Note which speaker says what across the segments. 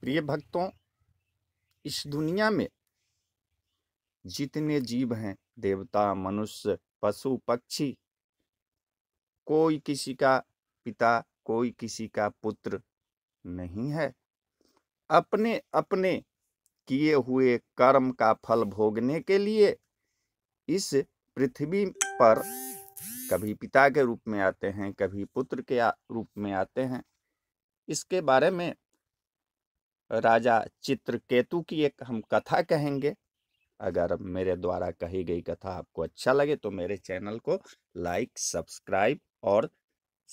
Speaker 1: प्रिय भक्तों इस दुनिया में जितने जीव हैं देवता मनुष्य पशु पक्षी कोई किसी का पिता कोई किसी का पुत्र नहीं है अपने अपने किए हुए कर्म का फल भोगने के लिए इस पृथ्वी पर कभी पिता के रूप में आते हैं कभी पुत्र के रूप में आते हैं इसके बारे में राजा चित्रकेतु की एक हम कथा कहेंगे अगर मेरे द्वारा कही गई कथा आपको अच्छा लगे तो मेरे चैनल को लाइक सब्सक्राइब और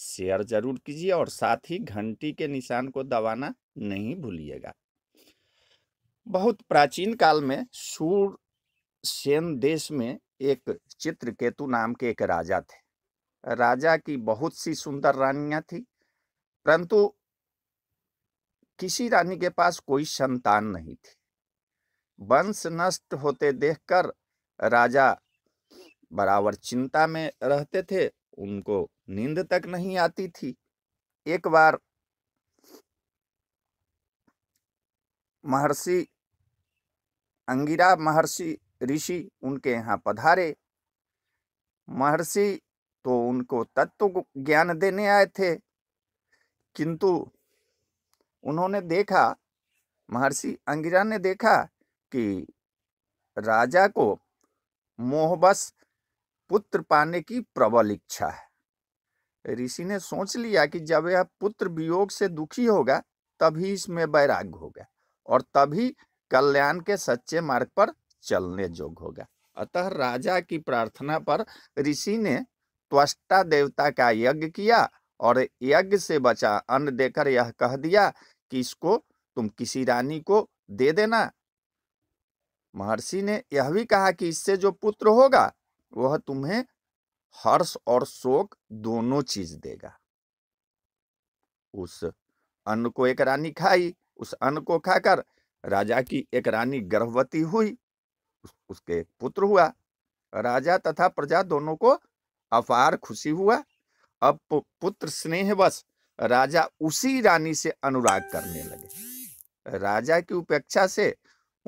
Speaker 1: शेयर जरूर कीजिए और साथ ही घंटी के निशान को दबाना नहीं भूलिएगा बहुत प्राचीन काल में सूर सेन देश में एक चित्रकेतु नाम के एक राजा थे राजा की बहुत सी सुंदर रानियां थी परंतु किसी रानी के पास कोई संतान नहीं थी वंश नष्ट होते देखकर राजा बराबर चिंता में रहते थे उनको नींद तक नहीं आती थी एक बार महर्षि अंगिरा महर्षि ऋषि उनके यहाँ पधारे महर्षि तो उनको तत्व ज्ञान देने आए थे किंतु उन्होंने देखा महर्षि अंगिरा ने देखा कि राजा को मोहबस पुत्र पाने की प्रबल इच्छा है ऋषि ने सोच लिया कि जब यह पुत्र वियोग से दुखी होगा तभी इसमें वैराग्य होगा और तभी कल्याण के सच्चे मार्ग पर चलने योग होगा अतः राजा की प्रार्थना पर ऋषि ने त्वष्टा देवता का यज्ञ किया और यज्ञ से बचा अन्न देकर यह कह दिया कि इसको तुम किसी रानी को दे देना महर्षि ने यह भी कहा कि इससे जो पुत्र होगा वह तुम्हें हर्ष और शोक दोनों चीज देगा उस अन्न को एक रानी खाई उस अन्न को खाकर राजा की एक रानी गर्भवती हुई उस, उसके एक पुत्र हुआ राजा तथा प्रजा दोनों को अपार खुशी हुआ अब पुत्र स्नेहवश राजा उसी रानी से अनुराग करने लगे राजा की उपेक्षा से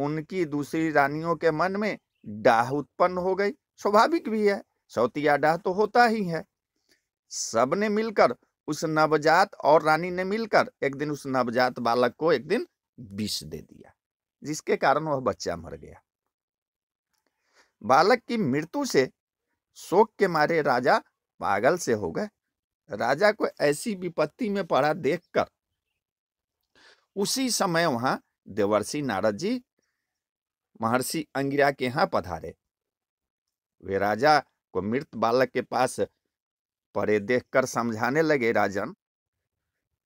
Speaker 1: उनकी दूसरी रानियों के मन में डाह उत्पन्न हो गई स्वाभाविक भी है सौतिया डाह तो होता ही है सबने मिलकर उस नवजात और रानी ने मिलकर एक दिन उस नवजात बालक को एक दिन विष दे दिया जिसके कारण वह बच्चा मर गया बालक की मृत्यु से शोक के मारे राजा पागल से हो गए राजा को ऐसी विपत्ति में पड़ा देखकर उसी समय वहां देवर्षि नारद जी महर्षि अंगिरा के यहां पधारे वे राजा को मृत बालक के पास परे देखकर समझाने लगे राजन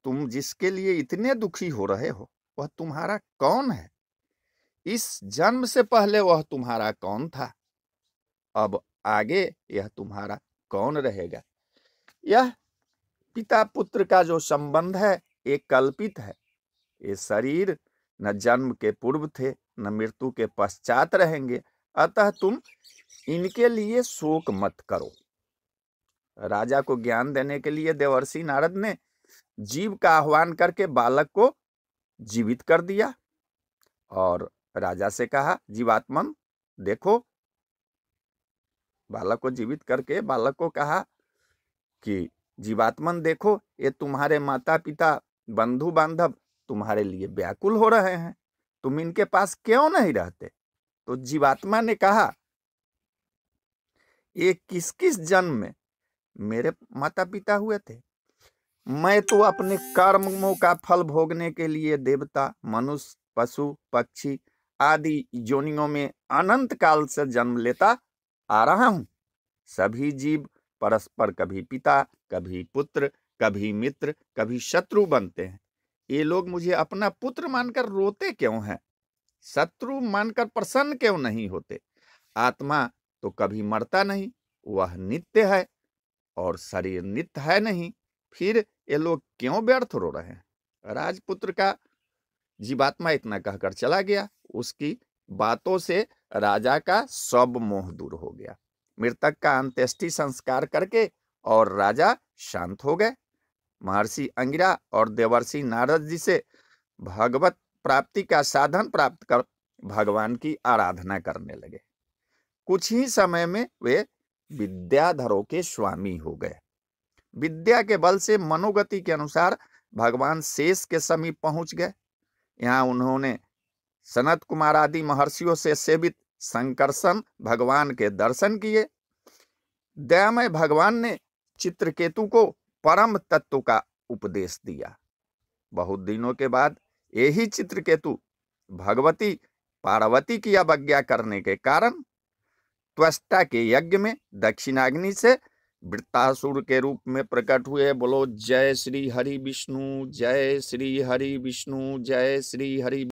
Speaker 1: तुम जिसके लिए इतने दुखी हो रहे हो वह तुम्हारा कौन है इस जन्म से पहले वह तुम्हारा कौन था अब आगे यह तुम्हारा कौन रहेगा यह पिता पुत्र का जो संबंध है ये कल्पित है ये शरीर न जन्म के पूर्व थे न मृत्यु के पश्चात रहेंगे अतः तुम इनके लिए शोक मत करो राजा को ज्ञान देने के लिए देवर्षि नारद ने जीव का आह्वान करके बालक को जीवित कर दिया और राजा से कहा जीवात्मन देखो बालक को जीवित करके बालक को कहा कि जीवात्मन देखो ये तुम्हारे माता पिता बंधु बांधव तुम्हारे लिए व्याकुल हो रहे हैं तुम इनके पास क्यों नहीं रहते तो जीवात्मा ने कहा ये किस किस जन्म में मेरे माता पिता हुए थे मैं तो अपने कर्मों का फल भोगने के लिए देवता मनुष्य पशु पक्षी आदि योनियों में अनंत काल से जन्म लेता आ रहा हूं सभी जीव परस्पर कभी पिता कभी पुत्र कभी मित्र कभी शत्रु बनते हैं ये लोग मुझे अपना पुत्र मानकर रोते क्यों हैं शत्रु मानकर प्रसन्न क्यों नहीं होते आत्मा तो कभी मरता नहीं वह नित्य है और शरीर नित्य है नहीं फिर ये लोग क्यों व्यर्थ रो रहे हैं राजपुत्र का जीवात्मा इतना कहकर चला गया उसकी बातों से राजा का सब मोह दूर हो गया मृतक का अंत्येष्टि संस्कार करके और राजा शांत हो गए महर्षि अंगिरा और देवर्षि नारद जी से भगवत प्राप्ति का साधन प्राप्त कर भगवान की आराधना करने लगे कुछ ही समय में वे विद्याधरों के स्वामी हो गए विद्या के बल से मनोगति के अनुसार भगवान शेष के समीप पहुंच गए यहाँ उन्होंने सनत कुमार आदि महर्षियों से सेवित संकर्षण भगवान के दर्शन किए दयामय भगवान ने चित्रकेतु को परम तत्व का उपदेश दिया बहुत दिनों के बाद यही चित्रकेतु भगवती पार्वती की अवज्ञा करने के कारण त्वस्टा के यज्ञ में दक्षिणाग्नि से वृत्तासुर के रूप में प्रकट हुए बोलो जय श्री हरि विष्णु जय श्री हरि विष्णु जय श्री हरि